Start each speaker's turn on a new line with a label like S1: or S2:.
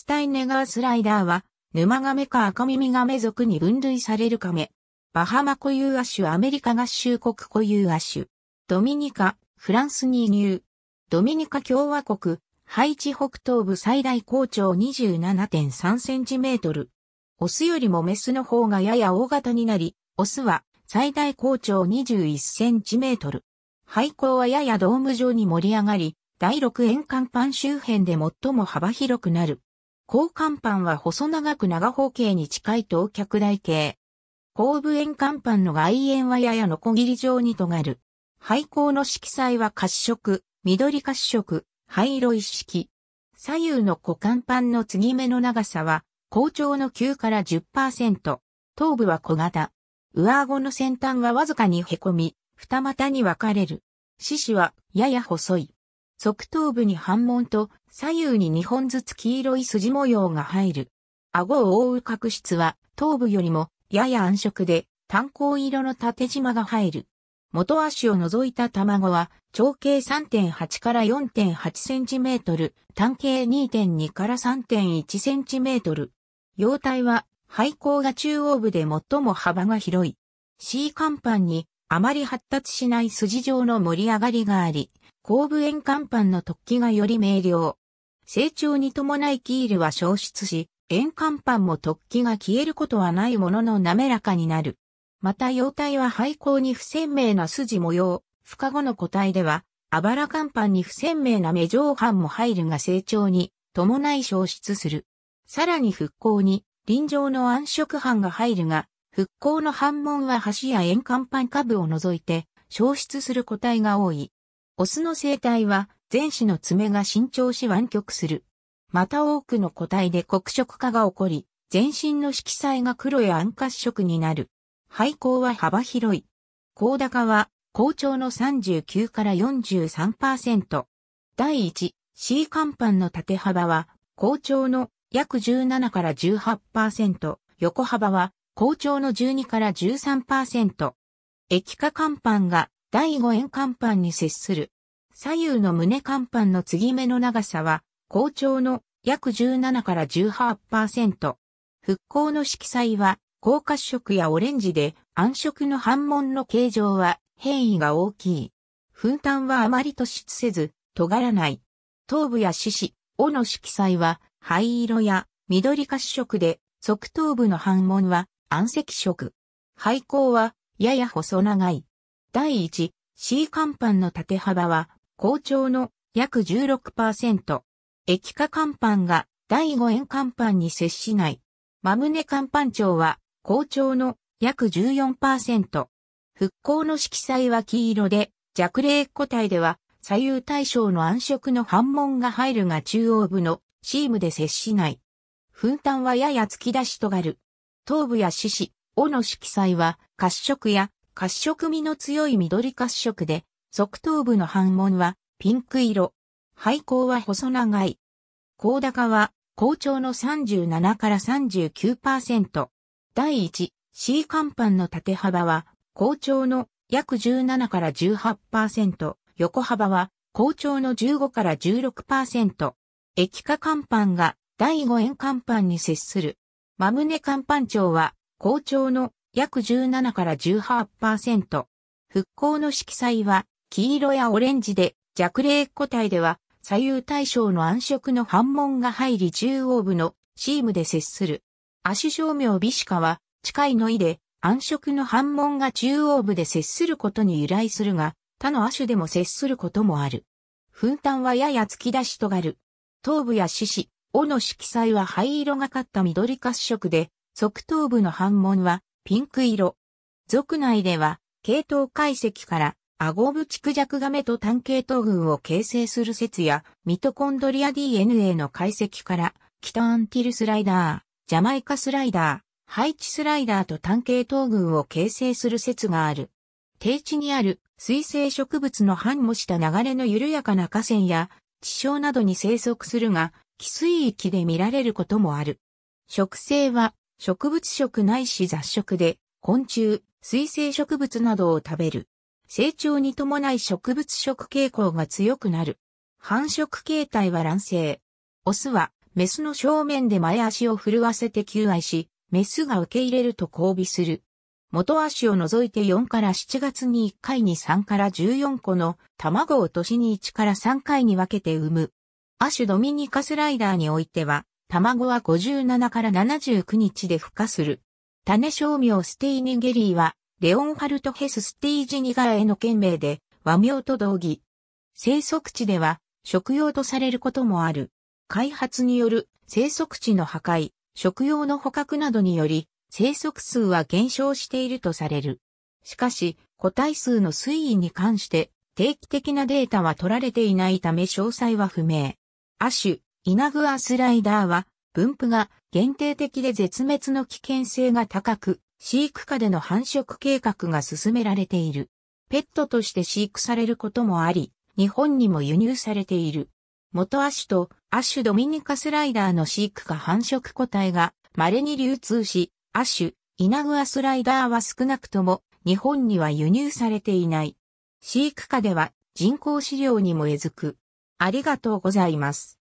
S1: スタイネガースライダーは、沼メか赤耳メ属に分類されるカメ。バハマ固有亜種アメリカ合衆国固有亜種。ドミニカ、フランスに移入。ドミニカ共和国、ハイチ北東部最大高長27.3センチメートル。オスよりもメスの方がやや大型になり、オスは最大高長21センチメートル。廃校はややドーム状に盛り上がり、第6円間パン周辺で最も幅広くなる。高甲板は細長く長方形に近い等脚台形。後部円甲板の外縁はややのこぎり状に尖る。廃校の色彩は褐色、緑褐色、灰色一色。左右の股間板の継ぎ目の長さは、校長の9から10%。頭部は小型。上顎の先端はわずかに凹み、二股に分かれる。獅子はやや細い。側頭部に半門と左右に2本ずつ黄色い筋模様が入る。顎を覆う角質は頭部よりもやや暗色で炭鉱色の縦縞が入る。元足を除いた卵は長径3.8から4.8センチメートル、単径2.2から3.1センチメートル。容体は肺甲が中央部で最も幅が広い。C 甲板にあまり発達しない筋状の盛り上がりがあり、後部円甲板の突起がより明瞭。成長に伴いキールは消失し、円甲板も突起が消えることはないものの滑らかになる。また容体は廃校に不鮮明な筋模様、不可後の個体では、あばら甲板に不鮮明な目上半も入るが成長に伴い消失する。さらに復興に臨場の暗色斑が入るが、復興の斑紋は橋や円甲板下部を除いて消失する個体が多い。オスの生態は前肢の爪が伸長し湾曲する。また多くの個体で黒色化が起こり、全身の色彩が黒や暗褐色になる。肺高は幅広い。高高は、高調の39から43%。第1、C 甲板の縦幅は、高調の約17から18%。横幅は、高調の12から13%。液化甲板が第5円甲板に接する。左右の胸甲板の継ぎ目の長さは、校長の約17から18%。復興の色彩は、高褐色やオレンジで、暗色の反紋の形状は変異が大きい。粉炭はあまり突出せず、尖らない。頭部や獅子、尾の色彩は灰色や緑褐色で、側頭部の反紋は暗赤色。背甲はやや細長い。第1、C 甲板の縦幅は、校長の約16%。液化甲板が第5円甲板に接しない。マムネ甲板長は、校長の約14%。復興の色彩は黄色で、弱冷個体では、左右対称の暗色の反問が入るが中央部のシームで接しない。噴炭はやや突き出しとがる。頭部や獅子、尾の色彩は褐色や褐色味の強い緑褐色で、側頭部の半紋はピンク色。背後は細長い。高高は、好調の37から39%。第1、C 甲板の縦幅は、好調の約17から18%。横幅は、好調の15から16%。液化甲板が、第5円甲板に接する。マムネ甲板長は、好調の約17から18%。復興の色彩は黄色やオレンジで弱冷個体では左右対称の暗色の反紋が入り中央部のシームで接する。足照明ビシカは近いの意で暗色の反紋が中央部で接することに由来するが、他の亜種でも接することもある。噴炭はやや突き出しとがる。頭部や獅子、尾の色彩は灰色がかった緑褐色で、側頭部の反紋はピンク色。族内では、系統解析から、アゴブチクジャクガメと単系統群を形成する説や、ミトコンドリア DNA の解析から、北アンティルスライダー、ジャマイカスライダー、ハイチスライダーと単系統群を形成する説がある。低地にある水生植物の繁茂した流れの緩やかな河川や地床などに生息するが、寄水域で見られることもある。植生は植物食ないし雑食で、昆虫、水生植物などを食べる。成長に伴い植物食傾向が強くなる。繁殖形態は卵生。オスは、メスの正面で前足を震わせて求愛し、メスが受け入れると交尾する。元足を除いて4から7月に1回に3から14個の卵を年に1から3回に分けて産む。アシュドミニカスライダーにおいては、卵は57から79日で孵化する。種商名ステイニゲリーは、レオンハルト・ヘス・ステイジニガーへの県名で、和名と同義。生息地では、食用とされることもある。開発による生息地の破壊、食用の捕獲などにより、生息数は減少しているとされる。しかし、個体数の推移に関して、定期的なデータは取られていないため詳細は不明。亜種、イナグアスライダーは、分布が限定的で絶滅の危険性が高く、飼育下での繁殖計画が進められている。ペットとして飼育されることもあり、日本にも輸入されている。元アシュとアシュドミニカスライダーの飼育下繁殖個体が稀に流通し、アシュ、イナグアスライダーは少なくとも日本には輸入されていない。飼育下では人工飼料にもえずく。ありがとうございます。